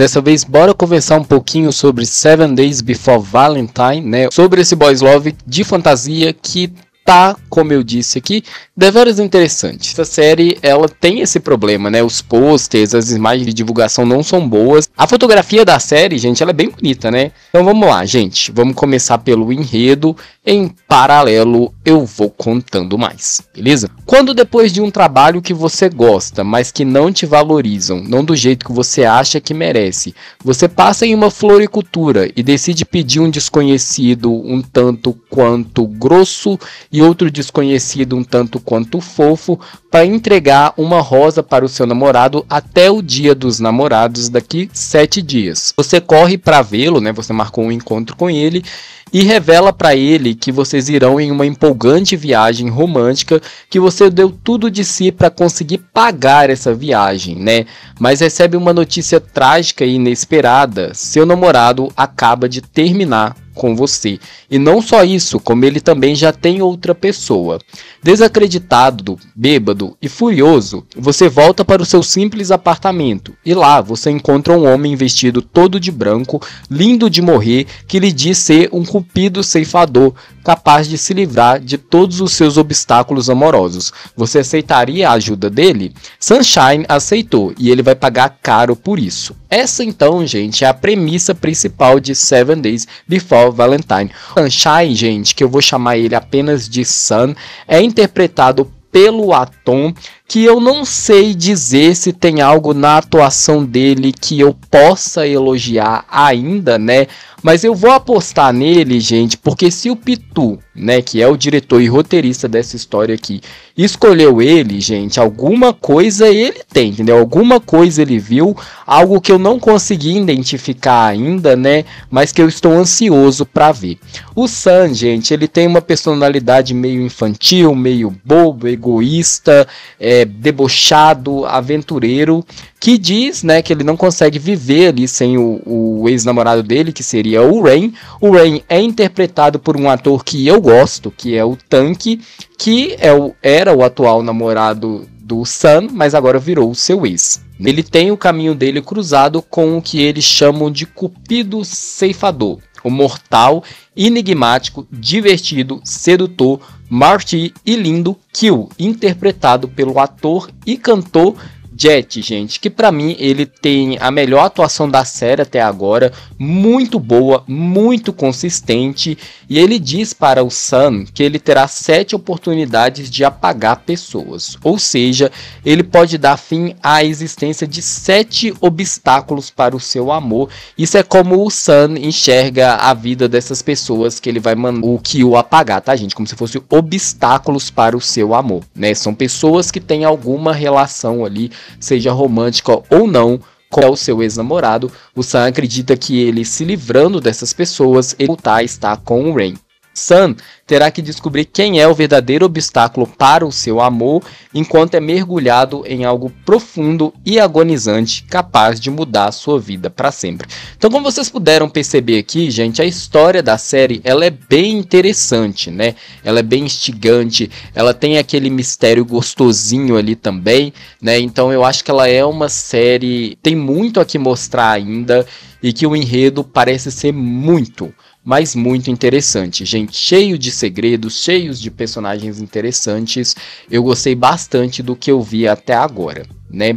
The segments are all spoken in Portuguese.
Dessa vez, bora conversar um pouquinho sobre Seven Days Before Valentine, né? Sobre esse boys love de fantasia que tá, como eu disse aqui, deveras interessante. Essa série, ela tem esse problema, né? Os posters, as imagens de divulgação não são boas. A fotografia da série, gente, ela é bem bonita, né? Então vamos lá, gente. Vamos começar pelo enredo. Em paralelo, eu vou contando mais, beleza? Quando depois de um trabalho que você gosta, mas que não te valorizam, não do jeito que você acha que merece, você passa em uma floricultura e decide pedir um desconhecido um tanto quanto grosso e outro desconhecido um tanto quanto fofo para entregar uma rosa para o seu namorado até o dia dos namorados daqui sete dias. Você corre para vê-lo, né? Você marcou um encontro com ele e revela para ele que vocês irão em uma empolgante viagem romântica que você deu tudo de si para conseguir pagar essa viagem, né? Mas recebe uma notícia trágica e inesperada: seu namorado acaba de terminar com você. E não só isso, como ele também já tem outra pessoa. Desacreditado, bêbado e furioso, você volta para o seu simples apartamento e lá você encontra um homem vestido todo de branco, lindo de morrer, que lhe diz ser um cupido ceifador, capaz de se livrar de todos os seus obstáculos amorosos. Você aceitaria a ajuda dele? Sunshine aceitou e ele vai pagar caro por isso. Essa então, gente, é a premissa principal de Seven Days Before Valentine. Sunshine, gente, que eu vou chamar ele apenas de Sun, é interpretado pelo Atom que eu não sei dizer se tem algo na atuação dele que eu possa elogiar ainda, né? Mas eu vou apostar nele, gente, porque se o Pitu, né, que é o diretor e roteirista dessa história aqui, escolheu ele, gente, alguma coisa ele tem, entendeu? Alguma coisa ele viu, algo que eu não consegui identificar ainda, né, mas que eu estou ansioso para ver. O San, gente, ele tem uma personalidade meio infantil, meio bobo, egoísta, é, debochado, aventureiro, que diz né, que ele não consegue viver ali sem o, o ex-namorado dele, que seria o Rain. O Rain é interpretado por um ator que eu gosto, que é o Tanque, que é o, era o atual namorado do Sun, mas agora virou o seu ex. Ele tem o caminho dele cruzado com o que eles chamam de Cupido Ceifador, o mortal, enigmático, divertido, sedutor, Marty e lindo Kill, interpretado pelo ator e cantor Jet, gente, que para mim ele tem a melhor atuação da série até agora, muito boa, muito consistente, e ele diz para o Sam que ele terá sete oportunidades de apagar pessoas, ou seja, ele pode dar fim à existência de sete obstáculos para o seu amor. Isso é como o Sam enxerga a vida dessas pessoas que ele vai mandar o que o apagar, tá, gente? Como se fossem obstáculos para o seu amor, né? São pessoas que têm alguma relação ali seja romântica ou não, com o seu ex-namorado, o Sam acredita que ele se livrando dessas pessoas, ele voltar a estar com o Rain. Sam terá que descobrir quem é o verdadeiro obstáculo para o seu amor, enquanto é mergulhado em algo profundo e agonizante, capaz de mudar a sua vida para sempre. Então, como vocês puderam perceber aqui, gente, a história da série ela é bem interessante, né? Ela é bem instigante, ela tem aquele mistério gostosinho ali também, né? Então, eu acho que ela é uma série tem muito a que mostrar ainda e que o enredo parece ser muito mas muito interessante, gente. Cheio de segredos, cheios de personagens interessantes. Eu gostei bastante do que eu vi até agora, né?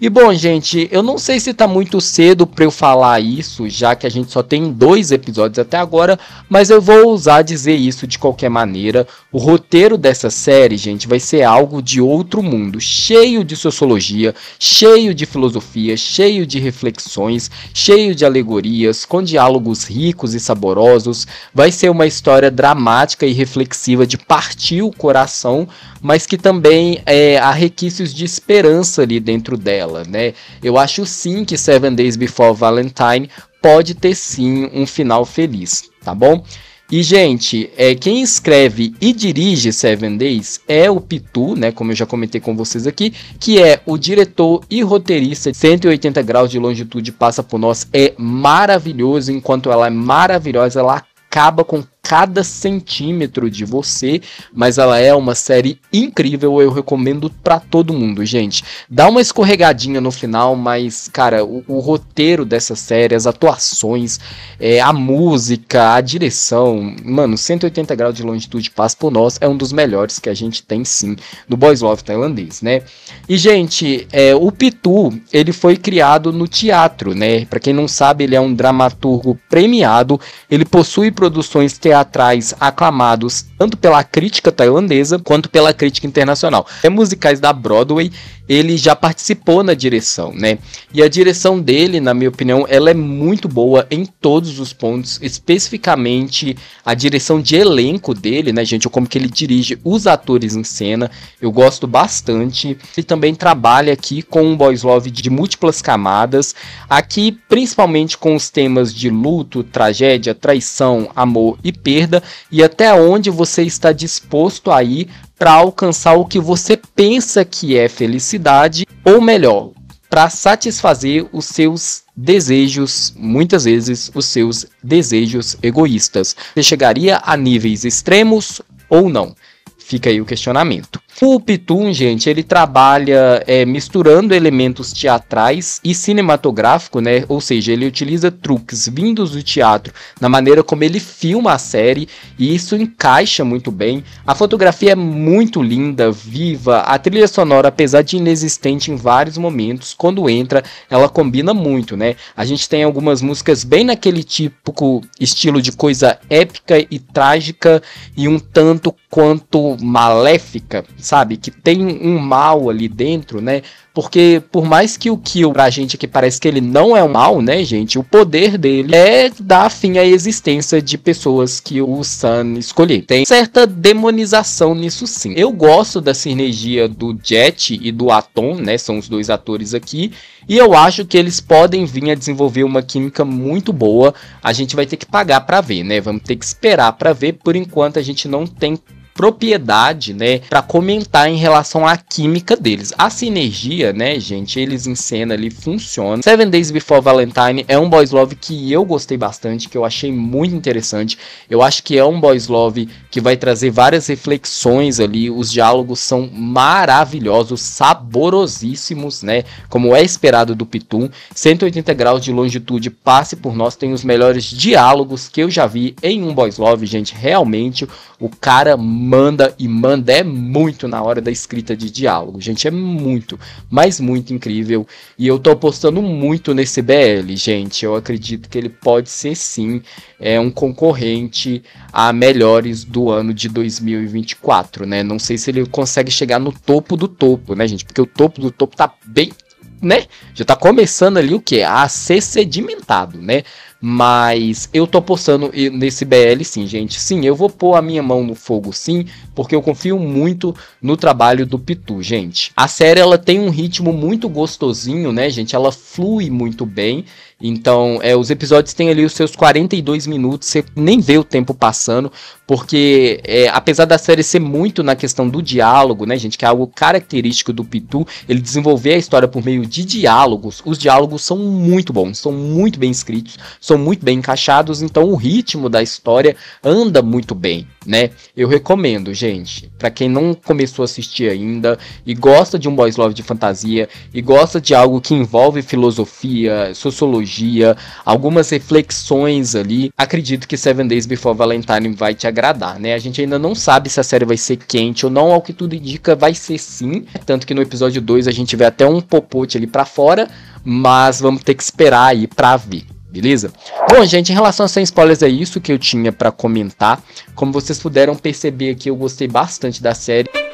E bom, gente, eu não sei se tá muito cedo para eu falar isso, já que a gente só tem dois episódios até agora, mas eu vou ousar dizer isso de qualquer maneira. O roteiro dessa série, gente, vai ser algo de outro mundo, cheio de sociologia, cheio de filosofia, cheio de reflexões, cheio de alegorias, com diálogos ricos e saborosos. Vai ser uma história dramática e reflexiva de partir o coração, mas que também é, há requisitos de esperança ali dentro dela dela, né? Eu acho sim que Seven Days Before Valentine pode ter sim um final feliz, tá bom? E, gente, é, quem escreve e dirige Seven Days é o Pitu, né? Como eu já comentei com vocês aqui, que é o diretor e roteirista. 180 graus de longitude passa por nós. É maravilhoso. Enquanto ela é maravilhosa, ela acaba com cada centímetro de você, mas ela é uma série incrível, eu recomendo para todo mundo, gente. Dá uma escorregadinha no final, mas cara, o, o roteiro dessa série, as atuações, é, a música, a direção, mano, 180 graus de longitude paz por nós, é um dos melhores que a gente tem sim do Boys Love tailandês, né? E gente, é, o Pitu, ele foi criado no teatro, né? Para quem não sabe, ele é um dramaturgo premiado, ele possui produções teatrais atrás aclamados tanto pela crítica tailandesa quanto pela crítica internacional. É musicais da Broadway ele já participou na direção, né? E a direção dele, na minha opinião, ela é muito boa em todos os pontos, especificamente a direção de elenco dele, né, gente? Ou Como que ele dirige os atores em cena, eu gosto bastante. Ele também trabalha aqui com um boys love de múltiplas camadas, aqui principalmente com os temas de luto, tragédia, traição, amor e perda, e até onde você está disposto aí para alcançar o que você pensa que é felicidade, ou melhor, para satisfazer os seus desejos, muitas vezes os seus desejos egoístas. Você chegaria a níveis extremos ou não? Fica aí o questionamento. Full Pitum, gente, ele trabalha é, misturando elementos teatrais e cinematográfico, né? Ou seja, ele utiliza truques vindos do teatro na maneira como ele filma a série e isso encaixa muito bem. A fotografia é muito linda, viva. A trilha sonora, apesar de inexistente em vários momentos, quando entra, ela combina muito, né? A gente tem algumas músicas bem naquele típico estilo de coisa épica e trágica e um tanto quanto maléfica sabe? Que tem um mal ali dentro, né? Porque por mais que o Kill, pra gente aqui parece que ele não é um mal, né, gente? O poder dele é dar fim à existência de pessoas que o Sun escolher. Tem certa demonização nisso sim. Eu gosto da sinergia do Jet e do Atom, né? São os dois atores aqui. E eu acho que eles podem vir a desenvolver uma química muito boa. A gente vai ter que pagar para ver, né? Vamos ter que esperar para ver. Por enquanto a gente não tem propriedade, né, para comentar em relação à química deles. A sinergia, né, gente, eles em cena ali funciona. Seven Days Before Valentine é um boys love que eu gostei bastante, que eu achei muito interessante. Eu acho que é um boys love que vai trazer várias reflexões ali. Os diálogos são maravilhosos, saborosíssimos, né, como é esperado do Pitum. 180 graus de longitude passe por nós tem os melhores diálogos que eu já vi em um boys love, gente. Realmente o cara manda e manda é muito na hora da escrita de diálogo, gente, é muito, mas muito incrível. E eu tô apostando muito nesse BL, gente. Eu acredito que ele pode ser sim é um concorrente a melhores do ano de 2024, né? Não sei se ele consegue chegar no topo do topo, né, gente? Porque o topo do topo tá bem né? Já tá começando ali o que? A ser sedimentado, né? Mas eu tô postando nesse BL sim, gente. Sim, eu vou pôr a minha mão no fogo sim, porque eu confio muito no trabalho do Pitu, gente. A série ela tem um ritmo muito gostosinho, né, gente? Ela flui muito bem então, é, os episódios têm ali os seus 42 minutos, você nem vê o tempo passando, porque é, apesar da série ser muito na questão do diálogo, né, gente, que é algo característico do Pitu, ele desenvolver a história por meio de diálogos. Os diálogos são muito bons, são muito bem escritos, são muito bem encaixados, então o ritmo da história anda muito bem, né? Eu recomendo, gente, para quem não começou a assistir ainda e gosta de um boys love de fantasia e gosta de algo que envolve filosofia, sociologia, psicologia, algumas reflexões ali. Acredito que Seven Days Before Valentine vai te agradar, né? A gente ainda não sabe se a série vai ser quente ou não, ao que tudo indica vai ser sim. Tanto que no episódio 2 a gente vê até um popote ali para fora, mas vamos ter que esperar aí pra ver beleza? Bom, gente, em relação a sem spoilers, é isso que eu tinha para comentar. Como vocês puderam perceber aqui, eu gostei bastante da série.